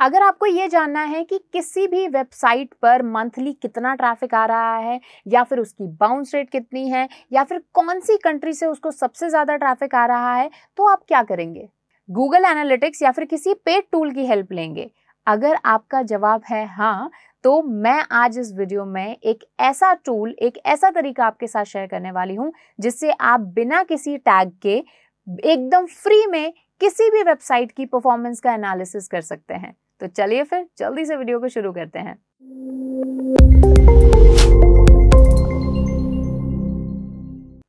अगर आपको ये जानना है कि किसी भी वेबसाइट पर मंथली कितना ट्रैफिक आ रहा है या फिर उसकी बाउंस रेट कितनी है या फिर कौन सी कंट्री से उसको सबसे ज़्यादा ट्रैफिक आ रहा है तो आप क्या करेंगे गूगल एनालिटिक्स या फिर किसी पेड टूल की हेल्प लेंगे अगर आपका जवाब है हाँ तो मैं आज इस वीडियो में एक ऐसा टूल एक ऐसा तरीका आपके साथ शेयर करने वाली हूँ जिससे आप बिना किसी टैग के एकदम फ्री में किसी भी वेबसाइट की परफॉर्मेंस का एनालिसिस कर सकते हैं तो चलिए फिर जल्दी से वीडियो को शुरू करते हैं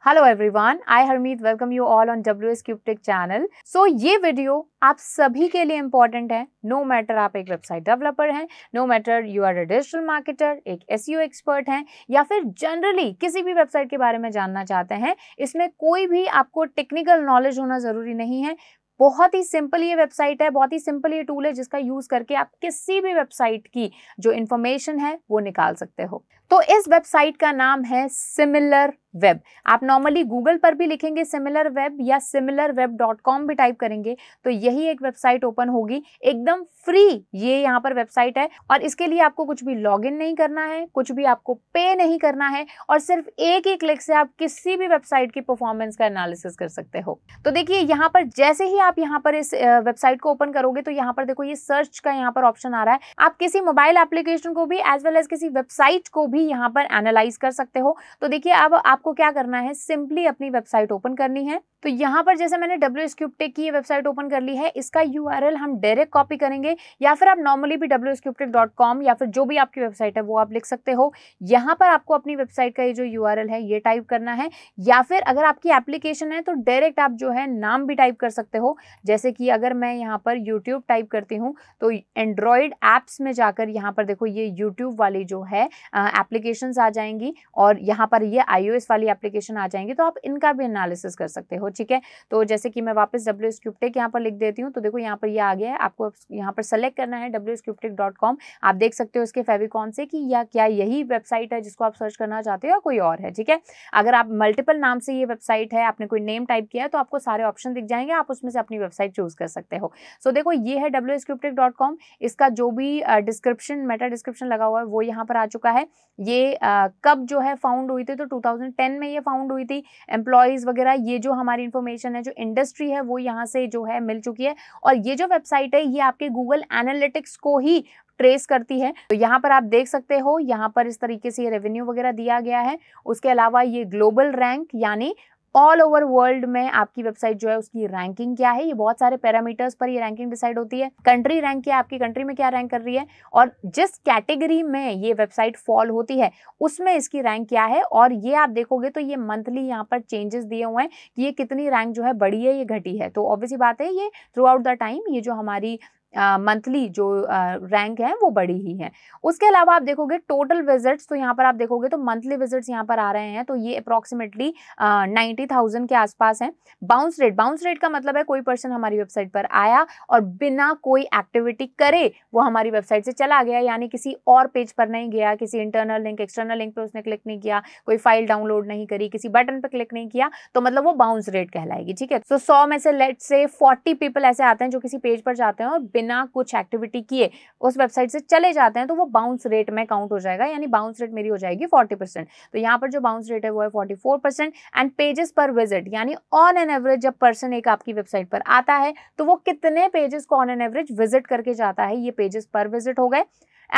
hello everyone I Harmeet welcome you all on W S Cube Tech channel so ये वीडियो आप सभी के लिए इम्पॉर्टेंट है नो no मैटर आप एक वेबसाइट डेवलपर हैं no matter you are a digital marketer एक एस एक्सपर्ट e हैं या फिर जनरली किसी भी वेबसाइट के बारे में जानना चाहते हैं इसमें कोई भी आपको टेक्निकल नॉलेज होना ज़रूरी नहीं है बहुत ही सिंपल ये वेबसाइट है बहुत ही सिंपल ये टूल है जिसका यूज करके आप किसी भी वेबसाइट की जो इंफॉर्मेशन है वो निकाल सकते हो तो इस वेबसाइट का नाम है सिमिलर वेब आप नॉर्मली गूगल पर भी लिखेंगे सिमिलर वेब या सिमिलर वेब डॉट कॉम भी टाइप करेंगे तो यही एक वेबसाइट ओपन होगी एकदम फ्री ये यहाँ पर वेबसाइट है और इसके लिए आपको कुछ भी इन नहीं करना है कुछ भी आपको पे नहीं करना है और सिर्फ एक ही क्लिक से आप किसी भी वेबसाइट की परफॉर्मेंस का एनालिसिस कर सकते हो तो देखिए यहाँ पर जैसे ही आप यहाँ पर इस वेबसाइट को ओपन करोगे तो यहाँ पर देखो ये सर्च का यहाँ पर ऑप्शन आ रहा है आप किसी मोबाइल एप्लीकेशन को भी एज वेल एज किसी वेबसाइट को भी यहाँ पर एनालाइज कर सकते हो तो देखिए अब आप आपको क्या करना है सिंपली अपनी वेबसाइट ओपन करनी है तो यहाँ पर जैसे मैंने डब्ल्यू एस क्यूब टेक की वेबसाइट ओपन कर ली है इसका यू हम डायरेक्ट कॉपी करेंगे या फिर आप नॉर्मली भी W S Cube Tech dot com या फिर जो भी आपकी वेबसाइट है वो आप लिख सकते हो यहाँ पर आपको अपनी वेबसाइट का ये जो यू है ये टाइप करना है या फिर अगर आपकी एप्लीकेशन है तो डायरेक्ट आप जो है नाम भी टाइप कर सकते हो जैसे कि अगर मैं यहाँ पर यूट्यूब टाइप करती हूँ तो एंड्रॉयड ऐप्स में जाकर यहाँ पर देखो ये यूट्यूब वाली जो है एप्लीकेशन आ जाएंगी और यहाँ पर ये आई वाली एप्लीकेशन आ जाएंगी तो आप इनका भी एनालिसिस कर सकते हो ठीक है तो जैसे कि मैं वापस डब्ल्यू स्क्रिप्टेक यहाँ पर लिख देती हूँ तो देखो यहाँ पर ये यह आ गया है आपको यहाँ पर सेलेक्ट करना है डब्ल्यू आप देख सकते हो इसके फेविकॉन से कि या क्या यही वेबसाइट है जिसको आप सर्च करना चाहते हो या कोई और है ठीक है अगर आप मल्टीपल नाम से ये वेबसाइट है आपने कोई नेम टाइप किया है तो आपको सारे ऑप्शन दिख जाएंगे आप उसमें से अपनी वेबसाइट चूज कर सकते हो सो so, देखो ये है डब्ल्यू इसका जो भी डिस्क्रिप्शन मेटा डिस्क्रिप्शन लगा हुआ है वो यहाँ पर आ चुका है ये कब जो है फाउंड हुई थी तो टू 2010 में ये फाउंड हुई थी एम्प्लॉयज़ वगैरह ये जो हमारी इन्फॉर्मेशन है जो इंडस्ट्री है वो यहाँ से जो है मिल चुकी है और ये जो वेबसाइट है ये आपके गूगल एनालिटिक्स को ही ट्रेस करती है तो यहाँ पर आप देख सकते हो यहाँ पर इस तरीके से ये रेवेन्यू वगैरह दिया गया है उसके अलावा ये ग्लोबल रैंक यानी ऑल ओवर वर्ल्ड में आपकी वेबसाइट जो है उसकी रैंकिंग क्या है ये बहुत सारे पैरामीटर्स पर ये रैंकिंग डिसाइड होती है कंट्री रैंक क्या आपकी कंट्री में क्या रैंक कर रही है और जिस कैटेगरी में ये वेबसाइट फॉल होती है उसमें इसकी रैंक क्या है और ये आप देखोगे तो ये मंथली यहाँ पर चेंजेस दिए हुए हैं कि ये कितनी रैंक जो है बड़ी है ये घटी है तो ऑब्वियसली बात है ये थ्रू आउट द टाइम ये जो हमारी मंथली जो रैंक है वो बड़ी ही है उसके अलावा आप देखोगे टोटल विजिट्स तो यहाँ पर आप देखोगे तो मंथली विजिट्स यहाँ पर आ रहे हैं तो ये अप्रॉक्सीमेटली नाइन्टी थाउजेंड के आसपास है बाउंस रेट बाउंस रेट का मतलब है कोई पर्सन हमारी वेबसाइट पर आया और बिना कोई एक्टिविटी करे वो हमारी वेबसाइट से चला गया यानी किसी और पेज पर नहीं गया किसी इंटरनल लिंक एक्सटर्नल लिंक पर उसने क्लिक नहीं किया कोई फाइल डाउनलोड नहीं करी किसी बटन पर क्लिक नहीं किया तो मतलब वो बाउंस रेट कहलाएगी ठीक है तो सौ में से लेट से फोर्टी पीपल ऐसे आते हैं जो किसी पेज पर जाते हैं और बिना कुछ एक्टिविटी किए उस वेबसाइट से चले जाते हैं तो वो बाउंस रेट में काउंट हो जाएगा यानी बाउंस रेट मेरी हो जाएगी फोर्टी परसेंट तो यहाँ पर जो बाउंस रेट है वो है forty four percent and pages पर विजिट यानी ऑन एन एवरेज जब पर्सन एक आपकी वेबसाइट पर आता है तो वो कितने पेजेस को ऑन एन एवरेज विजिट करके जाता है ये पेजेस पर विजिट हो गए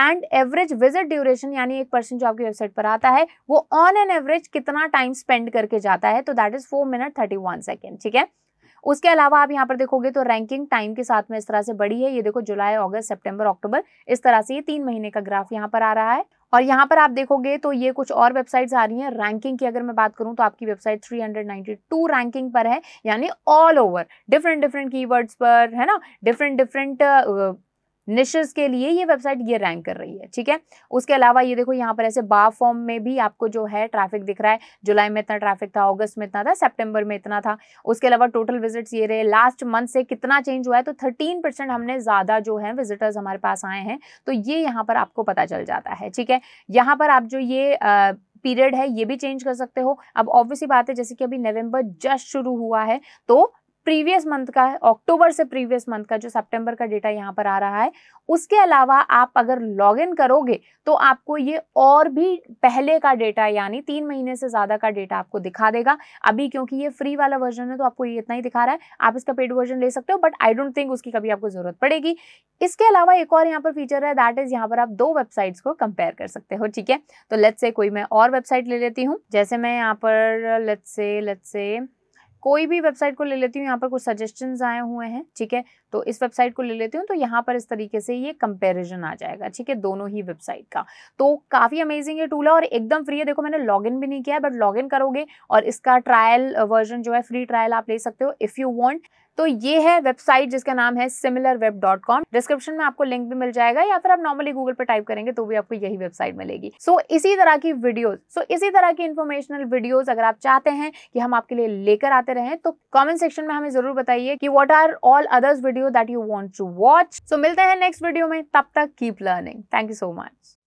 एंड एवरेज विजिट ड्यूरेशन यानी एक पर्सन जो आपकी वेबसाइट पर आता है वो ऑन एन एवरेज कितना टाइम स्पेंड करके जाता है तो that is four minute thirty one second ठीक है उसके अलावा आप यहाँ पर देखोगे तो रैंकिंग टाइम के साथ में इस तरह से बढ़ी है ये देखो जुलाई अगस्त सेप्टेम्बर अक्टूबर इस तरह से ये तीन महीने का ग्राफ यहाँ पर आ रहा है और यहाँ पर आप देखोगे तो ये कुछ और वेबसाइट्स आ रही हैं रैंकिंग की अगर मैं बात करूँ तो आपकी वेबसाइट 392 रैंकिंग पर है यानी all over different different keywords पर है ना डिफरेंट डिफरेंट निशेज के लिए ये वेबसाइट ये रैंक कर रही है ठीक है उसके अलावा ये देखो यहाँ पर ऐसे बा फॉर्म में भी आपको जो है ट्रैफिक दिख रहा है जुलाई में इतना ट्रैफिक था अगस्त में इतना था सेप्टेम्बर में इतना था उसके अलावा टोटल विजिट्स ये रहे लास्ट मंथ से कितना चेंज हुआ है तो थर्टीन परसेंट हमने ज़्यादा जो है विजिटर्स हमारे पास आए हैं तो ये यहाँ पर आपको पता चल जाता है ठीक है यहाँ पर आप जो ये पीरियड है ये भी चेंज कर सकते हो अब ऑब्वियसली बात है जैसे कि अभी नवंबर जस्ट शुरू हुआ है तो प्रीवियस मंथ का अक्टूबर से प्रीवियस मंथ का जो सितंबर का डेटा यहाँ पर आ रहा है उसके अलावा आप अगर लॉग इन करोगे तो आपको ये और भी पहले का डेटा यानी तीन महीने से ज़्यादा का डेटा आपको दिखा देगा अभी क्योंकि ये फ्री वाला वर्जन है तो आपको ये इतना ही दिखा रहा है आप इसका पेड वर्जन ले सकते हो बट आई डोंट थिंक उसकी कभी आपको ज़रूरत पड़ेगी इसके अलावा एक और यहाँ पर फीचर है दैट इज़ यहाँ पर आप दो वेबसाइट्स को कंपेयर कर सकते हो ठीक है तो लेट्स से कोई मैं और वेबसाइट ले लेती हूँ जैसे मैं यहाँ पर लेट्स से लेट्स से कोई भी वेबसाइट को ले लेती हूँ यहाँ पर कुछ सजेशन आए हुए हैं ठीक है तो इस वेबसाइट को ले लेती हूँ तो यहाँ पर इस तरीके से ये कंपेरिजन आ जाएगा ठीक है दोनों ही वेबसाइट का तो काफ़ी अमेजिंग ये टूल है और एकदम फ्री है देखो मैंने लॉग भी नहीं किया है बट लॉग करोगे और इसका ट्रायल वर्जन जो है फ्री ट्रायल आप ले सकते हो इफ़ यू वॉन्ट तो ये है वेबसाइट जिसका नाम है similar web dot com description में आपको लिंक भी मिल जाएगा या फिर आप नॉर्मली गूगल पर टाइप करेंगे तो भी आपको यही वेबसाइट मिलेगी सो so, इसी तरह की वीडियोज सो so, इसी तरह की इन्फॉर्मेशनल वीडियोज अगर आप चाहते हैं कि हम आपके लिए लेकर आते रहे तो कॉमेंट सेक्शन में हमें जरूर बताइए कि what are all others video that you want to watch so मिलते हैं नेक्स्ट वीडियो में तब तक keep learning thank you so much